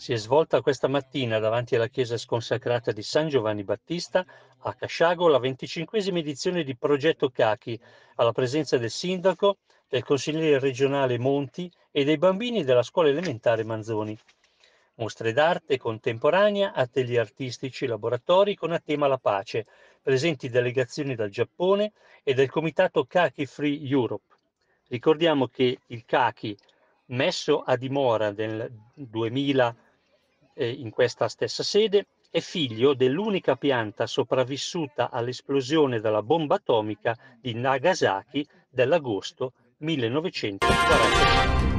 si è svolta questa mattina davanti alla chiesa sconsacrata di San Giovanni Battista a Casciago la venticinquesima edizione di Progetto Cachi, alla presenza del sindaco, del consigliere regionale Monti e dei bambini della scuola elementare Manzoni. Mostre d'arte contemporanea, atelier artistici, laboratori con a tema la pace, presenti delegazioni dal Giappone e del comitato Kaki Free Europe. Ricordiamo che il Kaki, messo a dimora nel 2000 eh, in questa stessa sede, è figlio dell'unica pianta sopravvissuta all'esplosione della bomba atomica di Nagasaki dell'agosto 1945.